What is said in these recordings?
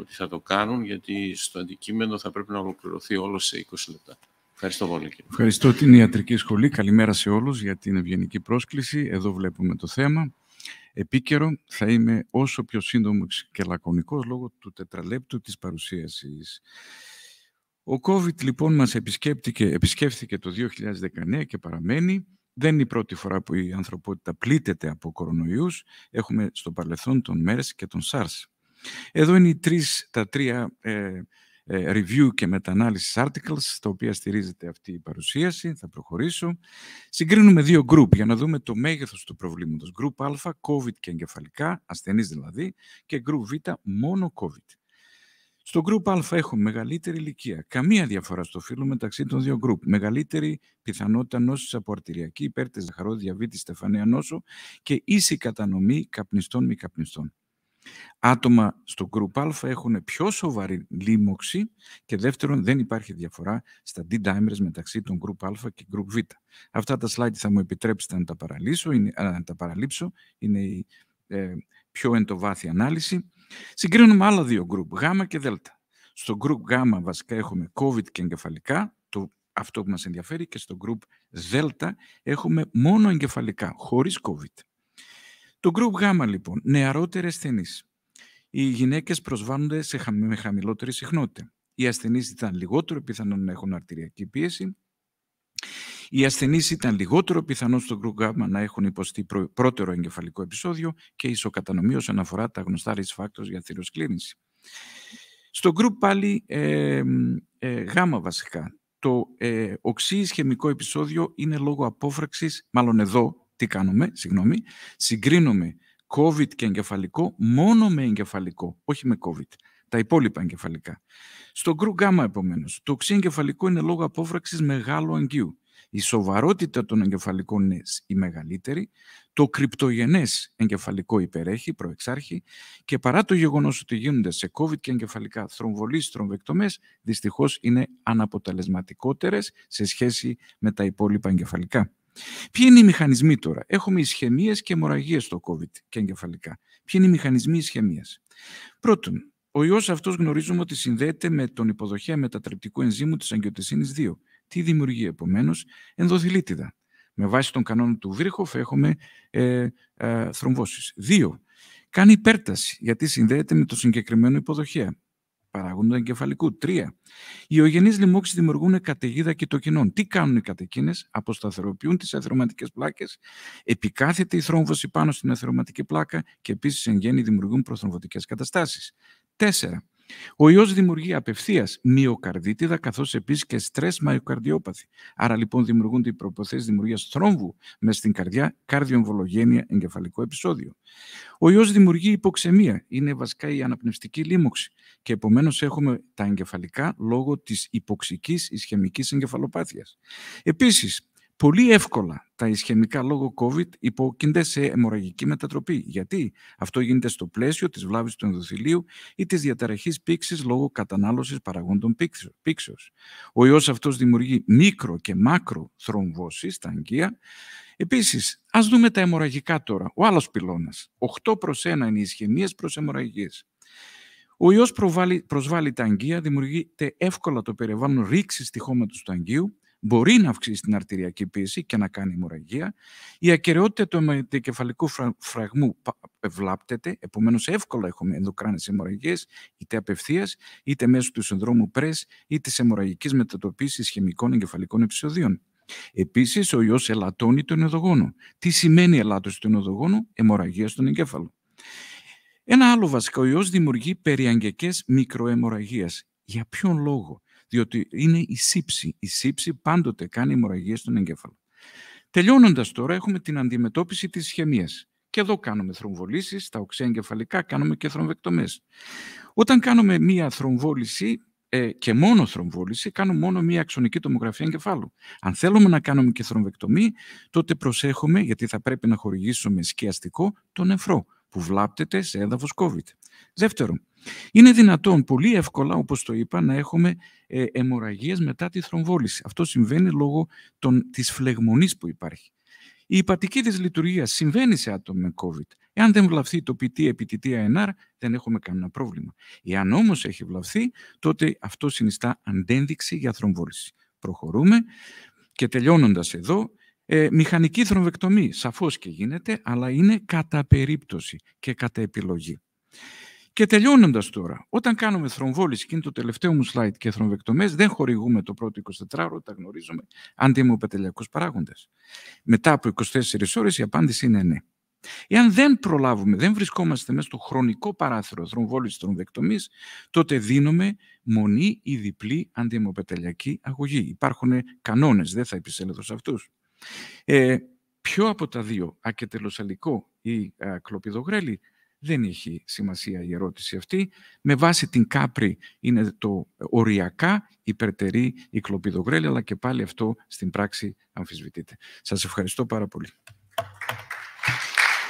ότι θα το κάνουν, γιατί στο αντικείμενο θα πρέπει να ολοκληρωθεί όλο σε 20 λεπτά. Ευχαριστώ πολύ. Κύριε. Ευχαριστώ την Ιατρική Σχολή. Καλημέρα σε όλους για την ευγενική πρόσκληση. Εδώ βλέπουμε το θέμα. Επίκαιρο θα είμαι όσο πιο σύντομο και λακωνικός λόγω του τετραλέπτου της παρουσίασης. Ο COVID λοιπόν μας επισκέπτηκε, επισκέφθηκε το 2019 και παραμένει. Δεν είναι η πρώτη φορά που η ανθρωπότητα πλήττεται από κορονοϊούς. Έχουμε στο παρελθόν τον MERS και τον SARS. Εδώ είναι τρεις, τα τρία ε, ε, review και μετανάλυσης articles, στα οποία στηρίζεται αυτή η παρουσίαση. Θα προχωρήσω. Συγκρίνουμε δύο group για να δούμε το μέγεθος του προβλήματος. Group Α, COVID και εγκεφαλικά, ασθενείς δηλαδή, και group Β, μόνο COVID. Στο group Α έχουμε μεγαλύτερη ηλικία. Καμία διαφορά στο φύλλο μεταξύ των δύο group. Μεγαλύτερη πιθανότητα νόσης από αρτηριακή, υπέρτες ζαχαρό, διαβήτη, νόσο και ίση κατανομή καπνιστών μη καπνιστών. Άτομα στο group α έχουν πιο σοβαρή λίμωξη και δεύτερον δεν υπάρχει διαφορά στα D-dimers μεταξύ των group α και group β. Αυτά τα slide θα μου επιτρέψετε να τα, παραλύσω, είναι, τα παραλείψω. Είναι η ε, πιο εντοβάθη ανάλυση. Συγκρίνουμε άλλα δύο group, γ και δ. Στο group γ βασικά έχουμε COVID και εγκεφαλικά, το, αυτό που μας ενδιαφέρει, και στο group δ έχουμε μόνο εγκεφαλικά, χωρίς COVID. Το group Γ λοιπόν, νεαρότερες ασθενείς. Οι γυναίκες προσβάνονται σε χαμη... με χαμηλότερη συχνότητα. Οι ασθενείς ήταν λιγότερο πιθανόν να έχουν αρτηριακή πίεση. Οι ασθενείς ήταν λιγότερο πιθανό στο group Γ να έχουν υποστεί πρώτερο εγκεφαλικό επεισόδιο και ισοκατανομή όσον αφορά τα γνωστά risk factors για θηροσκλίνηση. Στο group πάλι ε, ε, γάμα βασικά, το ε, οξύ ισχυμικό επεισόδιο είναι λόγω απόφραξης, μάλλον εδώ τι κάνουμε, συγγνώμη, συγκρίνουμε COVID και εγκεφαλικό μόνο με εγκεφαλικό, όχι με COVID. Τα υπόλοιπα εγκεφαλικά. Στο γκρου γκάμα, επομένως, το οξύ εγκεφαλικό είναι λόγω απόφραξης μεγάλου αγκίου. Η σοβαρότητα των εγκεφαλικών είναι η μεγαλύτερη, το κρυπτογενές εγκεφαλικό υπερέχει, προεξάρχει και παρά το γεγονός ότι γίνονται σε COVID και εγκεφαλικά θρομβολίε, θρομβεκτομές, δυστυχώς είναι αναποτελεσματικότερες σε σχέση με τα υπόλοιπα εγκεφαλικά. Ποιοι είναι οι μηχανισμοί τώρα. Έχουμε ισχυμίες και αιμορραγίες στο COVID και εγκεφαλικά. Ποιοι είναι οι μηχανισμοί ισχυμίας. Πρώτον, ο ιός αυτός γνωρίζουμε ότι συνδέεται με τον υποδοχέα μετατρεπτικού ενζήμου της αγκιοτεσίνης 2. Τι δημιουργεί επομένως ενδοθυλίτιδα. Με βάση τον κανόνα του Βρίχοφ έχουμε ε, ε, θρομβώσεις. Δύο, κάνει υπέρταση γιατί συνδέεται με το συγκεκριμένο υποδοχέα παράγοντα εγκεφαλικού. Τρία. Οι ογενείς λοιμώξεις δημιουργούν καταιγίδα κοιτοκινών. Τι κάνουν οι κατεκίνε, αποσταθεροποιούν τις αθρωματικέ πλάκες, επικάθεται η θρόμβωση πάνω στην αθρωματική πλάκα και επίσης εν γέννη δημιουργούν προθρομβωτικές καταστάσεις. Τέσσερα. Ο ιός δημιουργεί απευθείας μυοκαρδίτιδα καθώς επίσης και στρες μαϊοκαρδιόπαθη. Άρα λοιπόν δημιουργούνται οι προποθέσει δημιουργίας θρόμβου μέσα στην καρδιά, καρδιοεμβολογένεια, εγκεφαλικό επεισόδιο. Ο ιός δημιουργεί υποξεμία, είναι βασικά η αναπνευστική λίμωξη και επομένως έχουμε τα εγκεφαλικά λόγω της υποξικής ισχυμικής εγκεφαλοπάθειας. Επίσης, πολύ εύκολα τα ισχυμικά λόγω COVID υπόκεινται σε αιμορραγική μετατροπή. Γιατί αυτό γίνεται στο πλαίσιο της βλάβης του ενδοθυλίου ή της διαταραχής πήξης λόγω κατανάλωσης παραγόντων πήξεως. Ο ιός αυτός δημιουργεί μικρο και μάκρο θρομβώσεις στα αγκία. Επίσης, ας δούμε τα αιμορραγικά τώρα. Ο άλλος πυλώνας. 8 προ 1 είναι οι ισχυμίες προς αιμορραγίες. Ο ιός προσβάλλει τα αγκία, δημιουργείται εύκολα το περιβάλλον ρήξης τυχώματος του αγκίου, μπορεί να αυξήσει την αρτηριακή πίεση και να κάνει αιμορραγία. Η ακαιρεότητα του αιμοδικεφαλικού φραγμού ευλάπτεται, επομένως εύκολα έχουμε ενδοκράνες αιμορραγίε, είτε απευθείας, είτε μέσω του συνδρόμου ΠΡΕΣ είτε τη αιμορραγική μετατοπίση χημικών εγκεφαλικών επεισοδίων. Επίσης, ο ιός ελαττώνει τον ενδογόνο. Τι σημαίνει ελάττωση του ενδογόνου, αιμορραγία ε, στον εγκέφαλο. Ένα άλλο βασικό ιός δημιουργεί περιαγγειακές μικροαιμορραγίες. Για ποιον λόγο. Διότι είναι η σύψη. Η σύψη πάντοτε κάνει αιμορραγίε στον εγκέφαλο. Τελειώνοντας τώρα, έχουμε την αντιμετώπιση της ισχυμία. Και εδώ κάνουμε θρομβολήσεις, τα οξέα εγκεφαλικά κάνουμε και θρομβεκτομές. Όταν κάνουμε μία θρομβόληση ε, και μόνο θρομβόληση, κάνουμε μόνο μία αξονική τομογραφία εγκεφάλου. Αν θέλουμε να κάνουμε και θρομβεκτομή, τότε προσέχουμε, γιατί θα πρέπει να χορηγήσουμε σκιαστικό, τον νεφρό που βλάπτεται σε έδαφος COVID. Δεύτερον, είναι δυνατόν πολύ εύκολα, όπως το είπα, να έχουμε ε, αιμορραγίες μετά τη θρομβόληση. Αυτό συμβαίνει λόγω των, της φλεγμονής που υπάρχει. Η υπατική δυσλειτουργία συμβαίνει σε άτομα με COVID. Εάν δεν βλαφθεί το PT επί τη δεν έχουμε κανένα πρόβλημα. Εάν όμως έχει βλαφθεί, τότε αυτό συνιστά αντένδειξη για θρομβόληση. Προχωρούμε και τελειώνοντας εδώ, ε, μηχανική θρομβεκτομή σαφώς και γίνεται, αλλά είναι κατά περίπτωση και κατά επιλογή. Και τελειώνοντας τώρα, όταν κάνουμε θρομβόληση, και είναι το τελευταίο μου slide, και θρομβεκτομές, δεν χορηγούμε το πρώτο 24ωρο, τα γνωρίζουμε, αντιμοπατελιακού παράγοντε. Μετά από 24 ωρο τα γνωριζουμε αντιμοπετελιακού παραγοντε μετα απο 24 ωρε η απάντηση είναι ναι. Εάν δεν προλάβουμε, δεν βρισκόμαστε μέσα στο χρονικό παράθυρο θρομβόληση θρομβεκτομής, τότε δίνουμε μονή ή διπλή αντιμοπετελιακή αγωγή. Υπάρχουν κανόνες, δεν θα επισέλθω σε αυτούς. Ε, ποιο από τα δύο, ακετελοσαλικό ή α, δεν έχει σημασία η ερώτηση αυτή. Με βάση την κάπρη είναι το οριακά υπερτερή η κλοπιδογρέλη, αλλά και πάλι αυτό στην πράξη αμφισβητείται. Σας ευχαριστώ πάρα πολύ.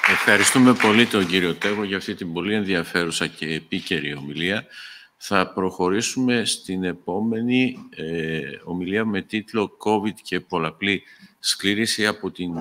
Ευχαριστούμε πολύ τον κύριο Τέγο για αυτή την πολύ ενδιαφέρουσα και επίκαιρη ομιλία. Θα προχωρήσουμε στην επόμενη ε, ομιλία με τίτλο «COVID και πολλαπλή σκλήριση από την